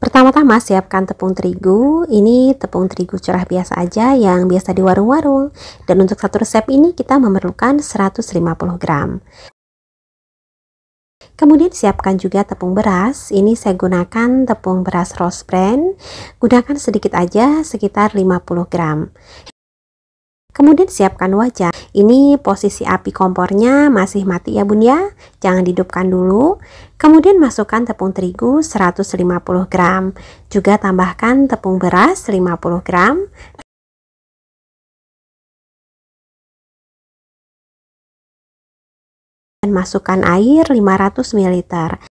Pertama-tama siapkan tepung terigu, ini tepung terigu cerah biasa aja yang biasa di warung-warung. Dan untuk satu resep ini kita memerlukan 150 gram. Kemudian siapkan juga tepung beras. Ini saya gunakan tepung beras rose brand. Gunakan sedikit aja sekitar 50 gram. Kemudian siapkan wajan. Ini posisi api kompornya masih mati ya bun ya. Jangan dihidupkan dulu. Kemudian masukkan tepung terigu 150 gram. Juga tambahkan tepung beras 50 gram. Dan masukkan air 500 ml.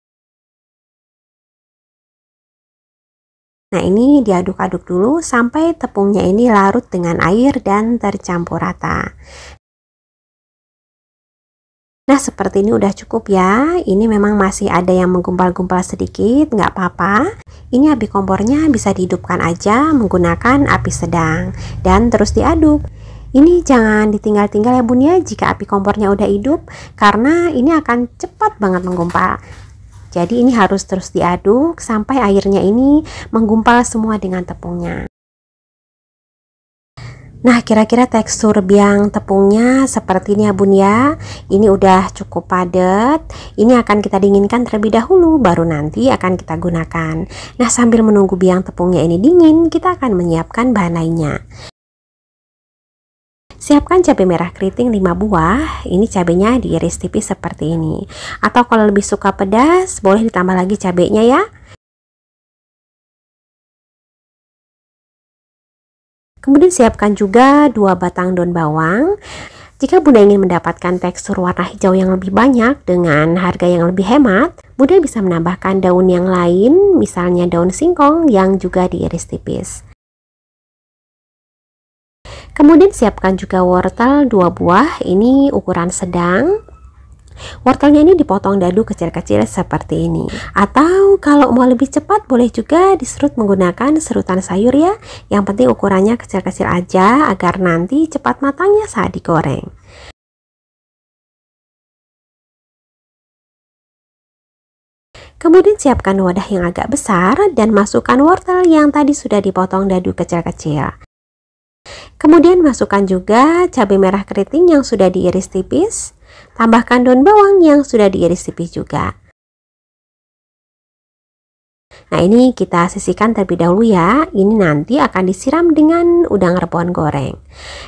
Nah ini diaduk-aduk dulu sampai tepungnya ini larut dengan air dan tercampur rata. Nah seperti ini udah cukup ya, ini memang masih ada yang menggumpal-gumpal sedikit, nggak apa-apa. Ini api kompornya bisa dihidupkan aja menggunakan api sedang dan terus diaduk. Ini jangan ditinggal-tinggal ya bun ya jika api kompornya udah hidup karena ini akan cepat banget menggumpal. Jadi ini harus terus diaduk sampai airnya ini menggumpal semua dengan tepungnya. Nah, kira-kira tekstur biang tepungnya seperti ini ya bun ya. Ini udah cukup padat. Ini akan kita dinginkan terlebih dahulu, baru nanti akan kita gunakan. Nah, sambil menunggu biang tepungnya ini dingin, kita akan menyiapkan bahan lainnya. Siapkan cabai merah keriting 5 buah. Ini cabenya diiris tipis seperti ini. Atau kalau lebih suka pedas, boleh ditambah lagi cabenya ya. Kemudian siapkan juga 2 batang daun bawang. Jika Bunda ingin mendapatkan tekstur warna hijau yang lebih banyak dengan harga yang lebih hemat, Bunda bisa menambahkan daun yang lain, misalnya daun singkong yang juga diiris tipis. Kemudian siapkan juga wortel 2 buah, ini ukuran sedang. Wortelnya ini dipotong dadu kecil-kecil seperti ini. Atau kalau mau lebih cepat boleh juga diserut menggunakan serutan sayur ya. Yang penting ukurannya kecil-kecil aja agar nanti cepat matangnya saat digoreng. Kemudian siapkan wadah yang agak besar dan masukkan wortel yang tadi sudah dipotong dadu kecil-kecil. Kemudian masukkan juga cabai merah keriting yang sudah diiris tipis, tambahkan daun bawang yang sudah diiris tipis juga. Nah ini kita sisihkan terlebih dahulu ya. Ini nanti akan disiram dengan udang rebon goreng.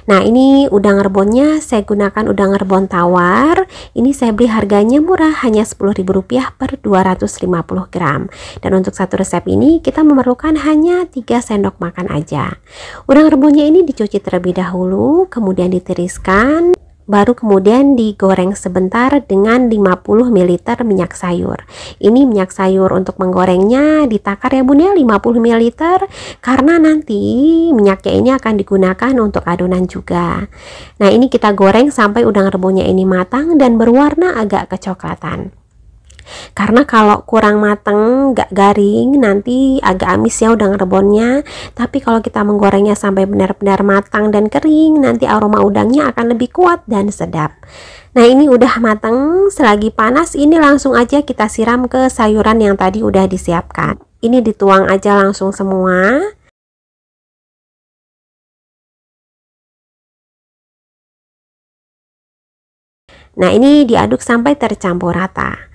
Nah ini udang rebonnya saya gunakan udang rebon tawar. Ini saya beli harganya murah hanya Rp10.000 per 250 gram. Dan untuk satu resep ini kita memerlukan hanya 3 sendok makan aja. Udang rebonnya ini dicuci terlebih dahulu kemudian ditiriskan baru kemudian digoreng sebentar dengan 50 ml minyak sayur ini minyak sayur untuk menggorengnya ditakar ya bun 50 ya, ml karena nanti minyaknya ini akan digunakan untuk adonan juga nah ini kita goreng sampai udang rebunya ini matang dan berwarna agak kecoklatan karena kalau kurang mateng gak garing nanti agak amis ya udang rebonnya tapi kalau kita menggorengnya sampai benar-benar matang dan kering nanti aroma udangnya akan lebih kuat dan sedap nah ini udah matang, selagi panas ini langsung aja kita siram ke sayuran yang tadi udah disiapkan ini dituang aja langsung semua Nah ini diaduk sampai tercampur rata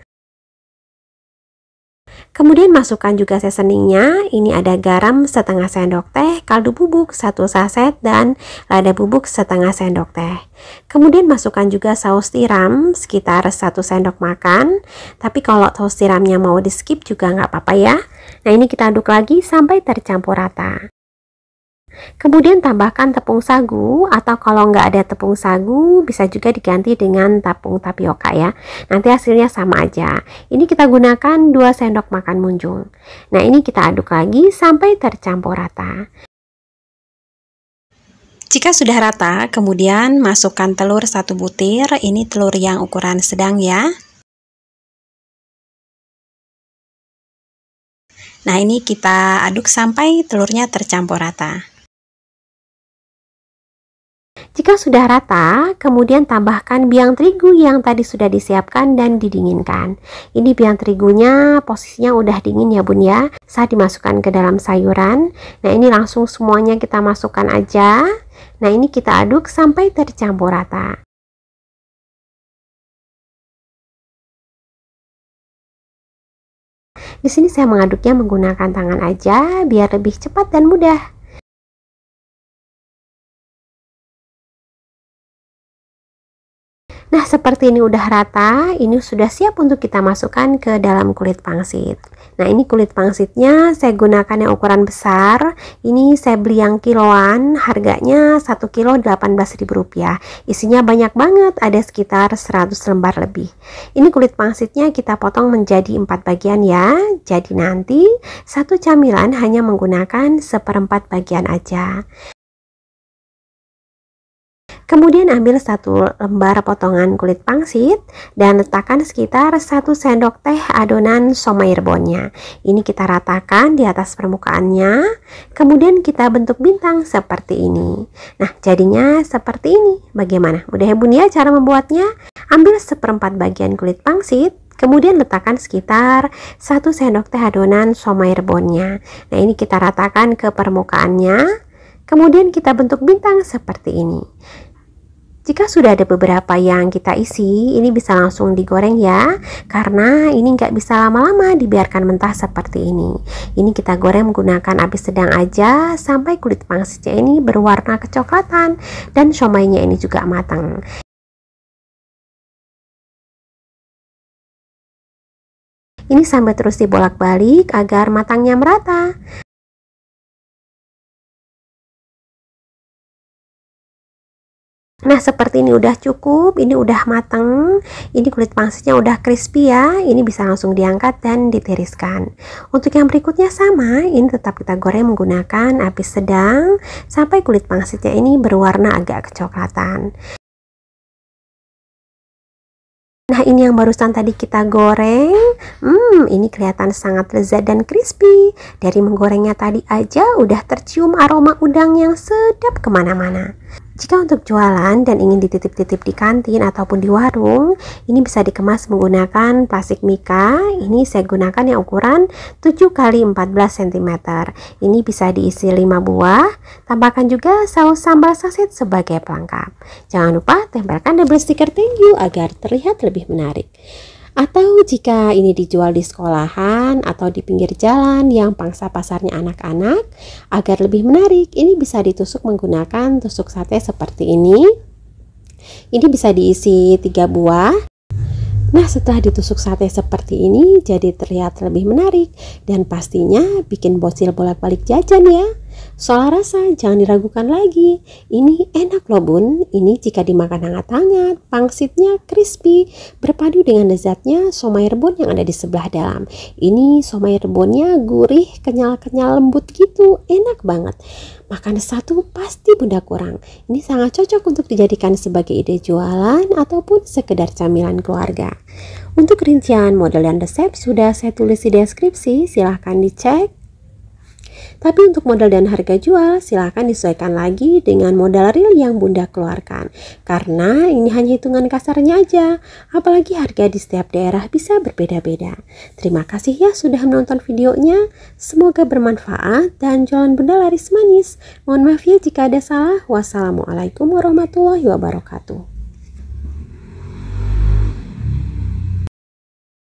Kemudian masukkan juga seasoningnya, ini ada garam setengah sendok teh, kaldu bubuk satu saset, dan lada bubuk setengah sendok teh. Kemudian masukkan juga saus tiram sekitar satu sendok makan, tapi kalau saus tiramnya mau di skip juga nggak apa-apa ya. Nah ini kita aduk lagi sampai tercampur rata. Kemudian tambahkan tepung sagu atau kalau nggak ada tepung sagu bisa juga diganti dengan tepung tapioka ya. Nanti hasilnya sama aja. Ini kita gunakan 2 sendok makan munjung. Nah ini kita aduk lagi sampai tercampur rata. Jika sudah rata, kemudian masukkan telur satu butir, ini telur yang ukuran sedang ya. Nah ini kita aduk sampai telurnya tercampur rata. Jika sudah rata, kemudian tambahkan biang terigu yang tadi sudah disiapkan dan didinginkan. Ini biang terigunya posisinya udah dingin ya bun ya, saat dimasukkan ke dalam sayuran. Nah ini langsung semuanya kita masukkan aja. Nah ini kita aduk sampai tercampur rata. Di sini saya mengaduknya menggunakan tangan aja biar lebih cepat dan mudah. Nah, seperti ini udah rata, ini sudah siap untuk kita masukkan ke dalam kulit pangsit. Nah, ini kulit pangsitnya saya gunakan yang ukuran besar. Ini saya beli yang kiloan, harganya 1 kilo Rp18.000. Isinya banyak banget, ada sekitar 100 lembar lebih. Ini kulit pangsitnya kita potong menjadi empat bagian ya. Jadi nanti satu camilan hanya menggunakan seperempat bagian aja. Kemudian ambil satu lembar potongan kulit pangsit dan letakkan sekitar satu sendok teh adonan somai rebonnya. Ini kita ratakan di atas permukaannya. Kemudian kita bentuk bintang seperti ini. Nah, jadinya seperti ini. Bagaimana? Mudah ya Bun ya cara membuatnya? Ambil seperempat bagian kulit pangsit Kemudian letakkan sekitar satu sendok teh adonan somai rebonnya. Nah, ini kita ratakan ke permukaannya. Kemudian kita bentuk bintang seperti ini. Jika sudah ada beberapa yang kita isi, ini bisa langsung digoreng ya, karena ini nggak bisa lama-lama dibiarkan mentah seperti ini. Ini kita goreng menggunakan api sedang aja sampai kulit pangsitnya ini berwarna kecoklatan dan somainya ini juga matang. Ini sampai terus dibolak-balik agar matangnya merata. Nah seperti ini udah cukup, ini udah mateng, ini kulit pangsitnya udah crispy ya, ini bisa langsung diangkat dan ditiriskan. Untuk yang berikutnya sama, ini tetap kita goreng menggunakan api sedang sampai kulit pangsitnya ini berwarna agak kecoklatan. Nah ini yang barusan tadi kita goreng Hmm ini kelihatan sangat lezat dan crispy Dari menggorengnya tadi aja udah tercium aroma udang yang sedap kemana-mana jika untuk jualan dan ingin dititip-titip di kantin ataupun di warung, ini bisa dikemas menggunakan plastik mika. Ini saya gunakan yang ukuran 7 x 14 cm. Ini bisa diisi 5 buah. Tambahkan juga saus sambal saset sebagai pelengkap. Jangan lupa tempelkan double stiker thank you agar terlihat lebih menarik. Atau jika ini dijual di sekolahan atau di pinggir jalan yang pangsa pasarnya anak-anak, agar lebih menarik, ini bisa ditusuk menggunakan tusuk sate seperti ini. Ini bisa diisi tiga buah. Nah, setelah ditusuk sate seperti ini, jadi terlihat lebih menarik dan pastinya bikin bocil bolak-balik jajan ya. Soal rasa, jangan diragukan lagi. Ini enak loh bun, ini jika dimakan hangat-hangat, pangsitnya crispy, berpadu dengan lezatnya somai rebon yang ada di sebelah dalam. Ini somai rebunnya gurih, kenyal-kenyal lembut gitu, enak banget. Makan satu pasti bunda kurang. Ini sangat cocok untuk dijadikan sebagai ide jualan ataupun sekedar camilan keluarga. Untuk rincian model dan resep sudah saya tulis di deskripsi, silahkan dicek tapi untuk modal dan harga jual, silahkan disesuaikan lagi dengan modal real yang Bunda keluarkan. Karena ini hanya hitungan kasarnya aja, apalagi harga di setiap daerah bisa berbeda-beda. Terima kasih ya sudah menonton videonya, semoga bermanfaat dan jualan Bunda laris manis. Mohon maaf ya jika ada salah. Wassalamualaikum warahmatullahi wabarakatuh.